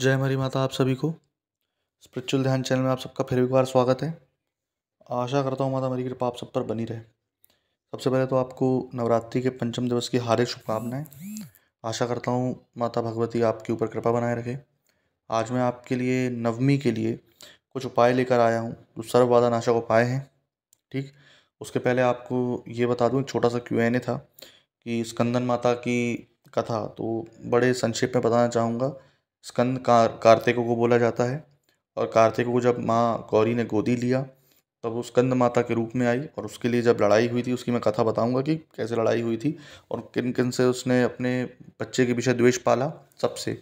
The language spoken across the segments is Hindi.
जय हमारी माता आप सभी को स्पिरिचुअल ध्यान चैनल में आप सबका फिर एक बार स्वागत है आशा करता हूँ माता हमारी कृपा आप सब पर बनी रहे सबसे पहले तो आपको नवरात्रि के पंचम दिवस की हार्दिक शुभकामनाएं आशा करता हूँ माता भगवती आपके ऊपर कृपा बनाए रखे आज मैं आपके लिए नवमी के लिए कुछ उपाय लेकर आया हूँ जो सर्वबाधा नाशक उपाय हैं ठीक उसके पहले आपको ये बता दूँ छोटा सा क्यू एन ए था कि स्कंदन माता की कथा तो बड़े संक्षेप में बताना चाहूँगा स्कंद कार कार्तिकों को बोला जाता है और कार्तिकों को जब माँ गौरी ने गोदी लिया तब वो स्कंद माता के रूप में आई और उसके लिए जब लड़ाई हुई थी उसकी मैं कथा बताऊंगा कि कैसे लड़ाई हुई थी और किन किन से उसने अपने बच्चे के पीछे द्वेष पाला सबसे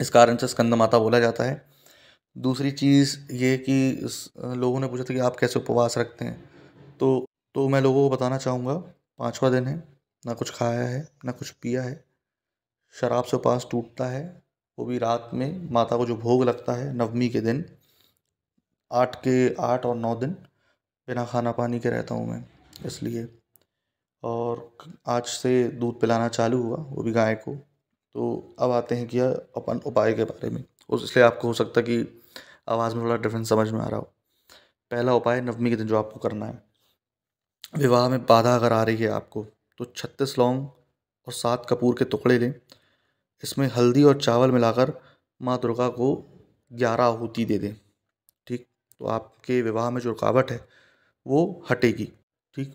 इस कारण से स्कंद माता बोला जाता है दूसरी चीज़ ये कि लोगों ने पूछा था कि आप कैसे उपवास रखते हैं तो तो मैं लोगों को बताना चाहूँगा पाँचवा दिन है ना कुछ खाया है ना कुछ पिया है शराब से उपवास टूटता है वो भी रात में माता को जो भोग लगता है नवमी के दिन आठ के आठ और नौ दिन बिना खाना पानी के रहता हूँ मैं इसलिए और आज से दूध पिलाना चालू हुआ वो भी गाय को तो अब आते हैं कि अपन उपाय के बारे में उस इसलिए आपको हो सकता है कि आवाज़ में थोड़ा डिफरेंस समझ में आ रहा हो पहला उपाय नवमी के दिन जो आपको करना है विवाह में बाधा अगर आ रही है आपको तो छत्तीस लौंग और सात कपूर के टुकड़े लें इसमें हल्दी और चावल मिलाकर माँ दुर्गा को ग्यारह आहूति दे दें ठीक तो आपके विवाह में जो रुकावट है वो हटेगी ठीक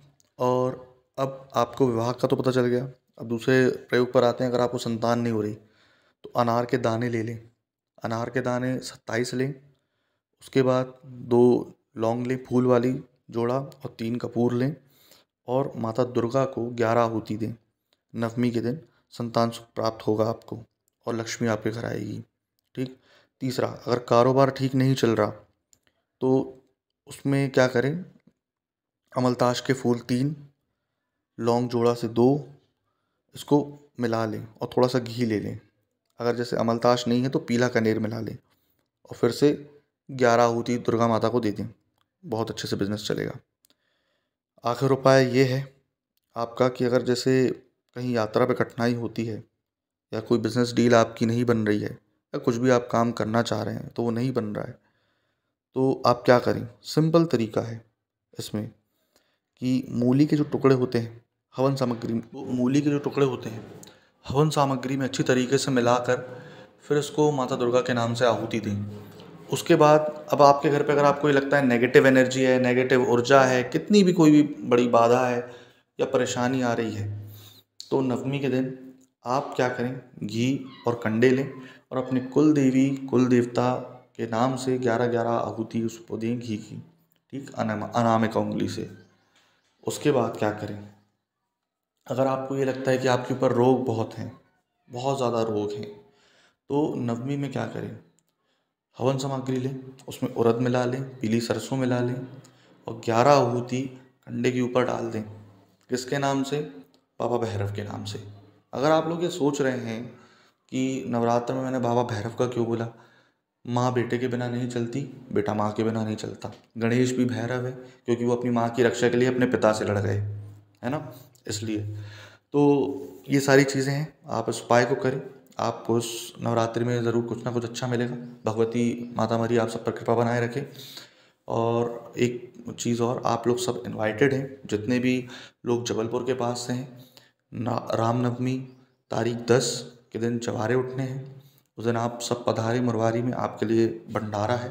और अब आपको विवाह का तो पता चल गया अब दूसरे प्रयोग पर आते हैं अगर आपको संतान नहीं हो रही तो अनार के दाने ले लें अनार के दाने सत्ताईस लें उसके बाद दो लौंग लें फूल वाली जोड़ा और तीन कपूर लें और माता दुर्गा को ग्यारह आहूति दें नवमी के दिन संतान सुख प्राप्त होगा आपको और लक्ष्मी आपके घर आएगी ठीक तीसरा अगर कारोबार ठीक नहीं चल रहा तो उसमें क्या करें अमलताश के फूल तीन लौंग जोड़ा से दो इसको मिला लें और थोड़ा सा घी ले लें अगर जैसे अमलताश नहीं है तो पीला कनेर मिला लें और फिर से ग्यारह आहुति दुर्गा माता को दे दें बहुत अच्छे से बिजनेस चलेगा आखिर उपाय ये है आपका कि अगर जैसे कहीं यात्रा पे कठिनाई होती है या कोई बिज़नेस डील आपकी नहीं बन रही है या कुछ भी आप काम करना चाह रहे हैं तो वो नहीं बन रहा है तो आप क्या करें सिंपल तरीका है इसमें कि मूली के जो टुकड़े होते हैं हवन सामग्री वो मूली के जो टुकड़े होते हैं हवन सामग्री में अच्छी तरीके से मिलाकर फिर उसको माता दुर्गा के नाम से आहूति दें उसके बाद अब आपके घर पे अगर आपको ये लगता है नेगेटिव एनर्जी है नेगेटिव ऊर्जा है कितनी भी कोई भी बड़ी बाधा है या परेशानी आ रही है तो नवमी के दिन आप क्या करें घी और कंडे लें और अपने कुल देवी कुल देवता के नाम से ग्यारह ग्यारह आहूति उसको दें घी की ठीक अनाम अनामिका उंगली से उसके बाद क्या करें अगर आपको ये लगता है कि आपके ऊपर रोग बहुत हैं बहुत ज़्यादा रोग हैं तो नवमी में क्या करें हवन सामग्री लें उसमें उरद मिला लें पीली सरसों मिला लें और ग्यारह आहूति कंडे के ऊपर डाल दें किसके नाम से बाबा भैरव के नाम से अगर आप लोग ये सोच रहे हैं कि नवरात्र में मैंने बाबा भैरव का क्यों बोला माँ बेटे के बिना नहीं चलती बेटा माँ के बिना नहीं चलता गणेश भी भैरव है क्योंकि वो अपनी माँ की रक्षा के लिए अपने पिता से लड़ गए है ना इसलिए तो ये सारी चीज़ें हैं आप इस उपाय को करें आपको उस नवरात्रि में ज़रूर कुछ ना कुछ अच्छा मिलेगा भगवती माता मरी आप सब पर कृपा बनाए रखें और एक चीज़ और आप लोग सब इनवाइटेड हैं जितने भी लोग जबलपुर के पास से हैं रामनवमी तारीख दस के दिन चवारे उठने हैं उस दिन आप सब पधारे मुरवारी में आपके लिए भंडारा है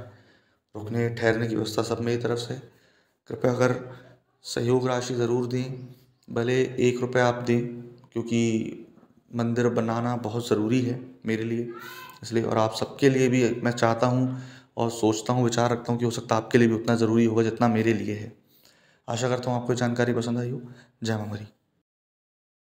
रुकने ठहरने की व्यवस्था सब मेरी तरफ से कृपया अगर सहयोग राशि ज़रूर दें भले एक रुपये आप दें क्योंकि मंदिर बनाना बहुत ज़रूरी है मेरे लिए इसलिए और आप सबके लिए भी मैं चाहता हूँ और सोचता हूँ विचार रखता हूँ कि हो सकता है आपके लिए भी उतना ज़रूरी होगा जितना मेरे लिए है आशा करता हूँ आपको जानकारी पसंद आई हो जय मामरी